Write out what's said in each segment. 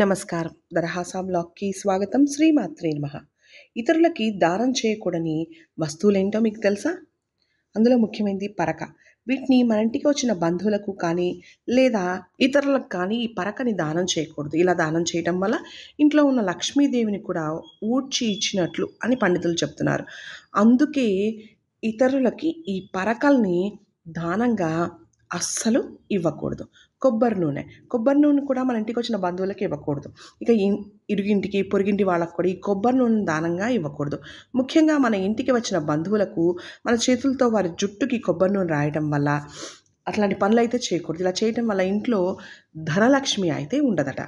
నమస్కారం దరహాసా బ్లాగ్కి స్వాగతం శ్రీమాత్రే నమ ఇతరులకి దారం చేయకూడని వస్తువులేంటో మీకు తెలుసా అందులో ముఖ్యమైనది పరక వీటిని మన ఇంటికి వచ్చిన బంధువులకు కానీ లేదా ఇతరులకు కానీ ఈ పరకని దానం చేయకూడదు ఇలా దానం చేయడం వల్ల ఇంట్లో ఉన్న లక్ష్మీదేవిని కూడా ఊడ్చి ఇచ్చినట్లు అని పండితులు చెప్తున్నారు అందుకే ఇతరులకి ఈ పరకల్ని దానంగా అస్సలు ఇవ్వకూడదు కొబ్బరి నూనె కొబ్బరి నూనె కూడా మన ఇంటికి వచ్చిన బంధువులకి ఇవ్వకూడదు ఇక ఇరుగింటికి పొరుగింటి వాళ్ళకు కూడా ఈ కొబ్బరి నూనె దానంగా ఇవ్వకూడదు ముఖ్యంగా మన ఇంటికి వచ్చిన బంధువులకు మన చేతులతో వారి జుట్టుకి కొబ్బరి నూనె రాయడం వల్ల అట్లాంటి పనులు అయితే చేయకూడదు ఇలా చేయటం వల్ల ఇంట్లో ధనలక్ష్మి అయితే ఉండదట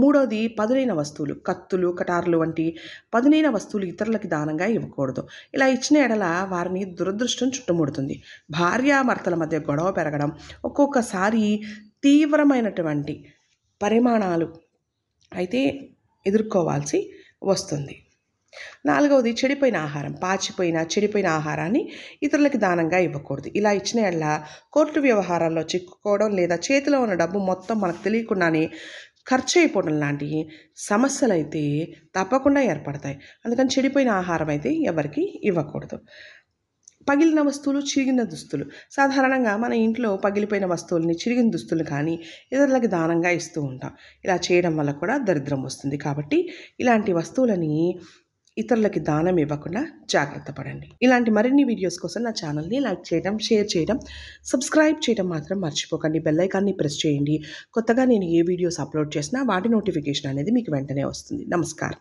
మూడోది పదునైన వస్తువులు కత్తులు కటార్లు వంటి పదునైన వస్తువులు ఇతరులకి దానంగా ఇవ్వకూడదు ఇలా ఇచ్చిన ఎడల వారిని దురదృష్టం చుట్టుముడుతుంది భార్యాభర్తల మధ్య గొడవ పెరగడం ఒక్కొక్కసారి తీవ్రమైనటువంటి పరిమాణాలు అయితే ఎదుర్కోవాల్సి వస్తుంది నాలుగవది చెడిపోయిన ఆహారం పాచిపోయిన చెడిపోయిన ఆహారాన్ని ఇతరులకి దానంగా ఇవ్వకూడదు ఇలా ఇచ్చిన ఎడల కోర్టు వ్యవహారాల్లో చిక్కుకోవడం లేదా చేతిలో ఉన్న డబ్బు మొత్తం మనకు తెలియకుండానే ఖర్చు అయిపోవడం లాంటి సమస్యలు అయితే తప్పకుండా ఏర్పడతాయి అందుకని చెడిపోయిన ఆహారం అయితే ఎవరికి ఇవ్వకూడదు పగిలిన వస్తువులు చిరిగిన దుస్తులు సాధారణంగా మన ఇంట్లో పగిలిపోయిన వస్తువుల్ని చిరిగిన దుస్తులు కానీ ఇతరులకి దానంగా ఇస్తూ ఉంటాం ఇలా చేయడం వల్ల కూడా దరిద్రం వస్తుంది కాబట్టి ఇలాంటి వస్తువులని ఇతరులకి దానం ఇవ్వకుండా జాగ్రత్త పడండి ఇలాంటి మరిన్ని వీడియోస్ కోసం నా ఛానల్ని లైక్ చేయడం షేర్ చేయడం సబ్స్క్రైబ్ చేయడం మాత్రం మర్చిపోకండి బెల్లైకాన్ని ప్రెస్ చేయండి కొత్తగా నేను ఏ వీడియోస్ అప్లోడ్ చేసినా వాటి నోటిఫికేషన్ అనేది మీకు వెంటనే వస్తుంది నమస్కారం